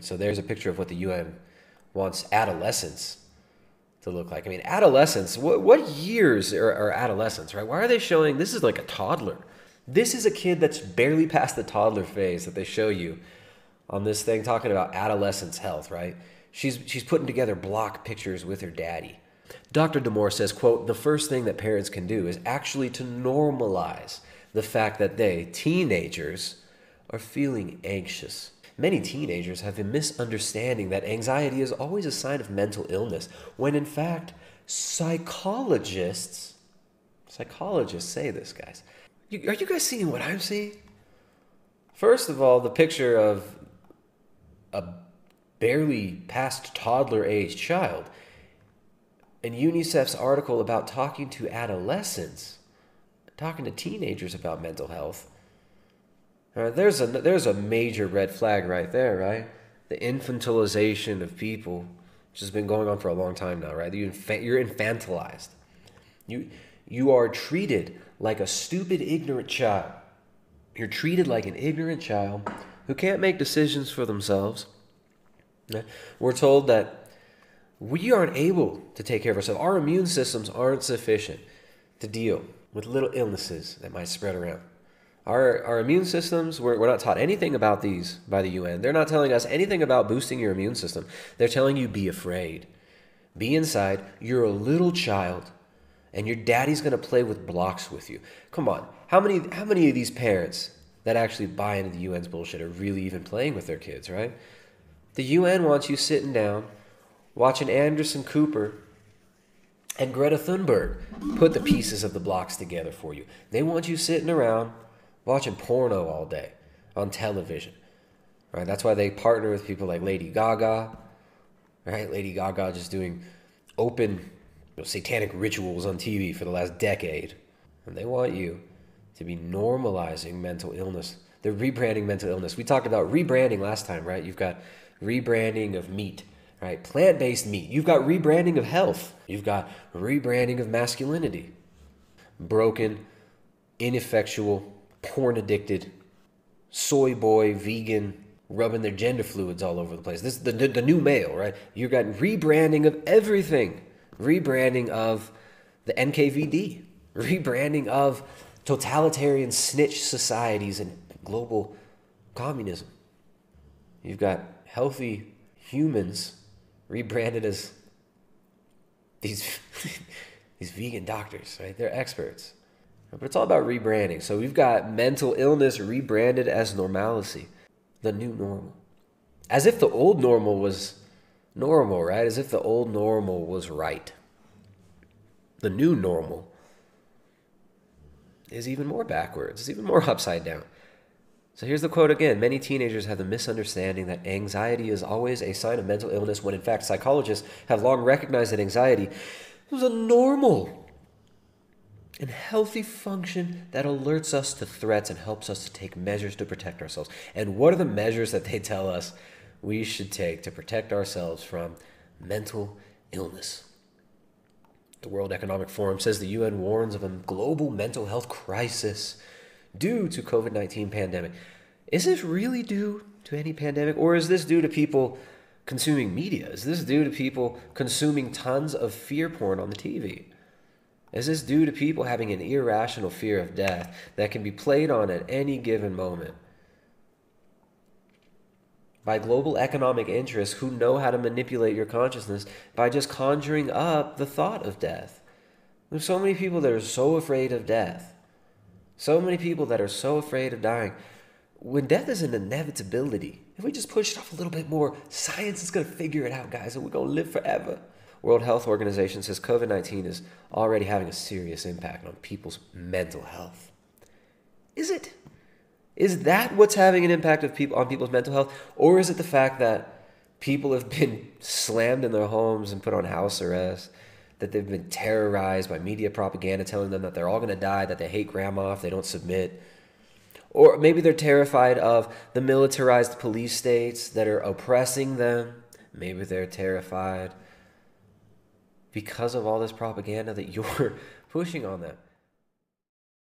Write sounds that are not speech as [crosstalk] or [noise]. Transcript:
so there's a picture of what the UN wants adolescence to look like. I mean, adolescence, what, what years are, are adolescence, right? Why are they showing this is like a toddler? This is a kid that's barely past the toddler phase that they show you on this thing talking about adolescence health, right? She's, she's putting together block pictures with her daddy. Dr. Demore says, quote, the first thing that parents can do is actually to normalize the fact that they, teenagers, are feeling anxious Many teenagers have a misunderstanding that anxiety is always a sign of mental illness, when in fact, psychologists psychologists say this, guys. You, are you guys seeing what I'm seeing? First of all, the picture of a barely past toddler age child and UNICEF's article about talking to adolescents, talking to teenagers about mental health, uh, there's a there's a major red flag right there, right? The infantilization of people, which has been going on for a long time now, right? You you're infantilized. You you are treated like a stupid ignorant child. You're treated like an ignorant child who can't make decisions for themselves. Uh, we're told that we aren't able to take care of ourselves. Our immune systems aren't sufficient to deal with little illnesses that might spread around. Our, our immune systems, we're, we're not taught anything about these by the UN. They're not telling us anything about boosting your immune system. They're telling you be afraid. Be inside. You're a little child and your daddy's going to play with blocks with you. Come on. How many how many of these parents that actually buy into the UN's bullshit are really even playing with their kids, right? The UN wants you sitting down watching Anderson Cooper and Greta Thunberg put the pieces of the blocks together for you. They want you sitting around watching porno all day on television. Right? That's why they partner with people like Lady Gaga. Right? Lady Gaga just doing open you know, satanic rituals on TV for the last decade. And they want you to be normalizing mental illness. They're rebranding mental illness. We talked about rebranding last time, right? You've got rebranding of meat, right? Plant based meat. You've got rebranding of health. You've got rebranding of masculinity. Broken, ineffectual porn addicted, soy boy, vegan, rubbing their gender fluids all over the place. This is the, the, the new male, right? You've got rebranding of everything. Rebranding of the NKVD, rebranding of totalitarian snitch societies and global communism. You've got healthy humans rebranded as these, [laughs] these vegan doctors, right? They're experts. But it's all about rebranding. So we've got mental illness rebranded as normalcy, the new normal. As if the old normal was normal, right? As if the old normal was right. The new normal is even more backwards, it's even more [laughs] upside down. So here's the quote again. Many teenagers have the misunderstanding that anxiety is always a sign of mental illness, when in fact, psychologists have long recognized that anxiety is a normal and healthy function that alerts us to threats and helps us to take measures to protect ourselves. And what are the measures that they tell us we should take to protect ourselves from mental illness? The World Economic Forum says the UN warns of a global mental health crisis due to COVID-19 pandemic. Is this really due to any pandemic or is this due to people consuming media? Is this due to people consuming tons of fear porn on the TV? Is this due to people having an irrational fear of death that can be played on at any given moment? By global economic interests who know how to manipulate your consciousness by just conjuring up the thought of death. There's so many people that are so afraid of death. So many people that are so afraid of dying. When death is an inevitability, if we just push it off a little bit more, science is going to figure it out, guys, and we're going to live forever. World Health Organization says COVID 19 is already having a serious impact on people's mental health. Is it? Is that what's having an impact of people, on people's mental health? Or is it the fact that people have been [laughs] slammed in their homes and put on house arrest? That they've been terrorized by media propaganda telling them that they're all gonna die, that they hate grandma if they don't submit, or maybe they're terrified of the militarized police states that are oppressing them. Maybe they're terrified because of all this propaganda that you're [laughs] pushing on them.